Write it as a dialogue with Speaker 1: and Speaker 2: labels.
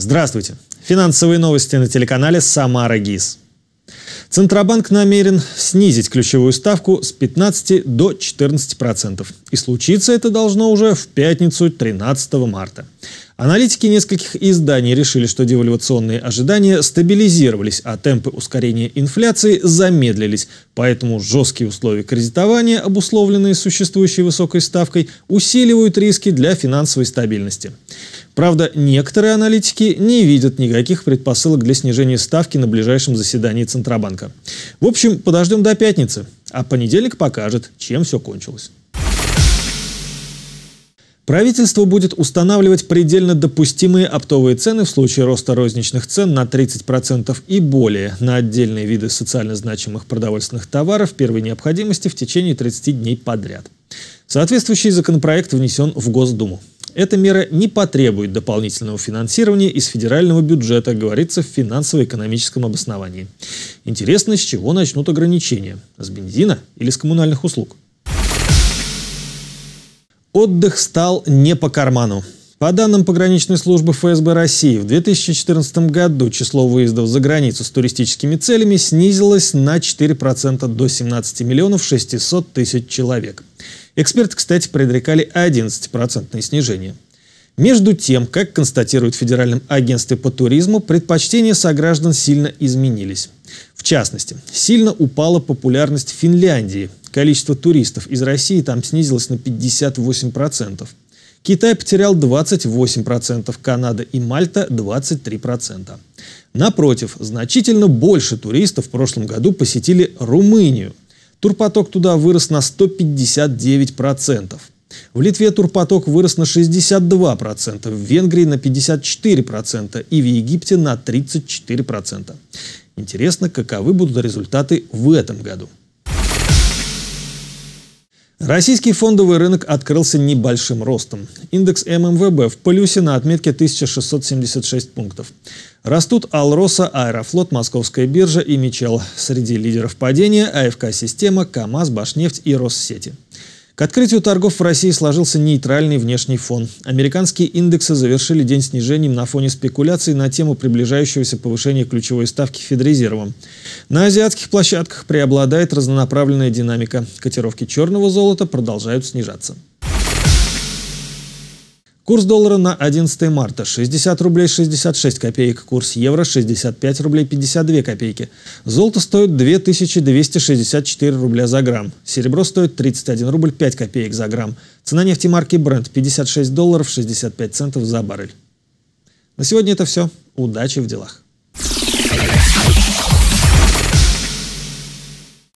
Speaker 1: Здравствуйте. Финансовые новости на телеканале «Самара ГИС». Центробанк намерен снизить ключевую ставку с 15 до 14 процентов. И случится это должно уже в пятницу 13 марта. Аналитики нескольких изданий решили, что девальвационные ожидания стабилизировались, а темпы ускорения инфляции замедлились, поэтому жесткие условия кредитования, обусловленные существующей высокой ставкой, усиливают риски для финансовой стабильности. Правда, некоторые аналитики не видят никаких предпосылок для снижения ставки на ближайшем заседании Центробанка. В общем, подождем до пятницы, а понедельник покажет, чем все кончилось. Правительство будет устанавливать предельно допустимые оптовые цены в случае роста розничных цен на 30% и более на отдельные виды социально значимых продовольственных товаров первой необходимости в течение 30 дней подряд. Соответствующий законопроект внесен в Госдуму. Эта мера не потребует дополнительного финансирования из федерального бюджета, говорится в финансово-экономическом обосновании. Интересно, с чего начнут ограничения? С бензина или с коммунальных услуг? Отдых стал не по карману. По данным пограничной службы ФСБ России, в 2014 году число выездов за границу с туристическими целями снизилось на 4% до 17 миллионов 600 тысяч человек. Эксперты, кстати, предрекали 11% снижение. Между тем, как констатирует Федеральном агентстве по туризму, предпочтения сограждан сильно изменились. В частности, сильно упала популярность Финляндии. Количество туристов из России там снизилось на 58%. Китай потерял 28%, Канада и Мальта – 23%. Напротив, значительно больше туристов в прошлом году посетили Румынию. Турпоток туда вырос на 159%. В Литве турпоток вырос на 62%, в Венгрии на 54% и в Египте на 34%. Интересно, каковы будут результаты в этом году. Российский фондовый рынок открылся небольшим ростом. Индекс ММВБ в полюсе на отметке 1676 пунктов. Растут Алроса, Аэрофлот, Московская биржа и Мичел. Среди лидеров падения АФК-система, КАМАЗ, Башнефть и Россети. К открытию торгов в России сложился нейтральный внешний фон. Американские индексы завершили день снижением на фоне спекуляций на тему приближающегося повышения ключевой ставки Федрезерва. На азиатских площадках преобладает разнонаправленная динамика. Котировки черного золота продолжают снижаться. Курс доллара на 11 марта 60 рублей 66 копеек, курс евро 65 рублей 52 копейки. Золото стоит 2264 рубля за грамм, серебро стоит 31 рубль 5 копеек за грамм. Цена нефти марки Brent 56 долларов 65 центов за баррель. На сегодня это все. Удачи в делах!